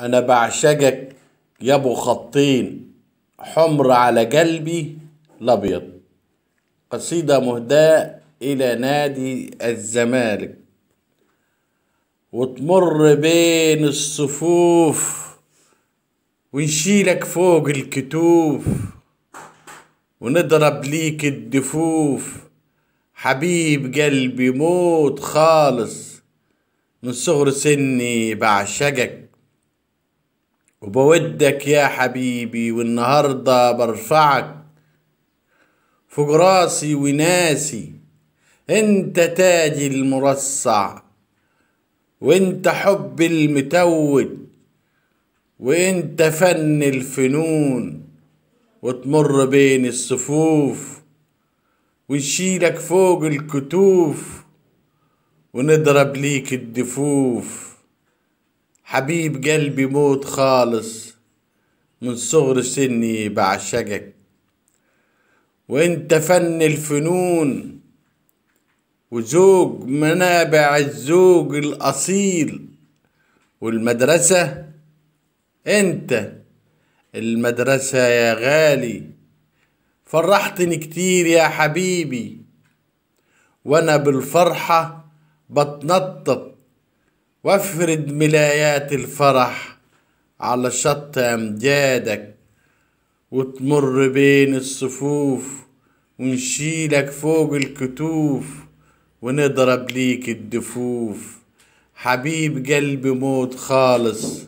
أنا بعشقك يا أبو خطين حمر على قلبي الأبيض قصيدة مهداة إلى نادي الزمالك وتمر بين الصفوف ونشيلك فوق الكتوف ونضرب ليك الدفوف حبيب قلبي موت خالص من صغر سني بعشقك وبودك يا حبيبي والنهاردة برفعك فوق راسي وناسي انت تاجي المرصع وانت حب المتوج وانت فن الفنون وتمر بين الصفوف ونشيلك فوق الكتوف ونضرب ليك الدفوف حبيب قلبي موت خالص من صغر سني بعشقك وانت فن الفنون وزوج منابع الزوج الاصيل والمدرسه انت المدرسه يا غالي فرحتني كتير يا حبيبي وانا بالفرحه بتنطط وافرد ملايات الفرح على شط امجادك وتمر بين الصفوف ونشيلك فوق الكتوف ونضرب ليك الدفوف حبيب قلبي موت خالص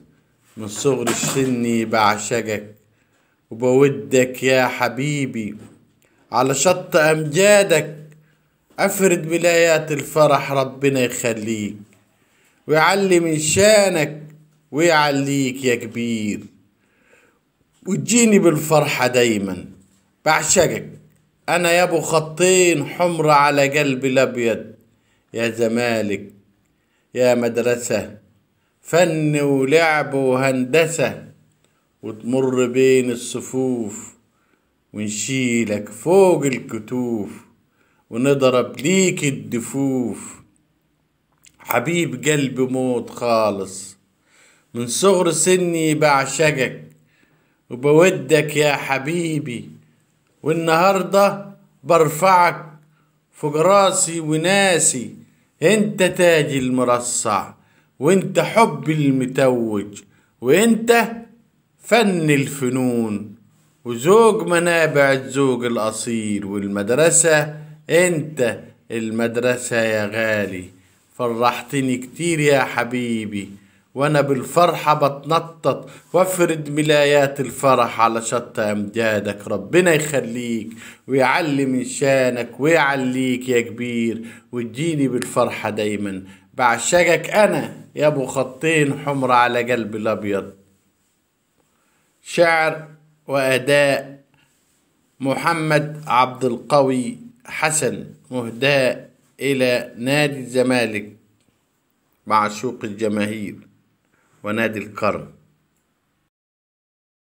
من صغر السن بعشقك وبودك يا حبيبي على شط امجادك افرد ملايات الفرح ربنا يخليك ويعلم شانك ويعليك يا كبير وتجيني بالفرحة دايما بعشقك أنا يا أبو خطين حمرة على قلبي الأبيض يا زمالك يا مدرسة فن ولعب وهندسة وتمر بين الصفوف ونشيلك فوق الكتوف ونضرب ليك الدفوف حبيب قلبي موت خالص من صغر سني بعشقك وبودك يا حبيبي والنهاردة برفعك فوق راسي وناسي انت تاجي المرصع وانت حبي المتوج وانت فن الفنون وزوج منابع الزوج الأصيل والمدرسة انت المدرسة يا غالي فرحتني كتير يا حبيبي وانا بالفرحة بتنطط وافرد ملايات الفرح على شطة امجادك ربنا يخليك ويعلي من شانك ويعليك يا كبير واديني بالفرحة دايما بعشقك انا يا ابو خطين حمر على قلبي الابيض شعر واداء محمد عبد القوي حسن مهداء إلى نادي الزمالك مع سوق الجماهير ونادي القرن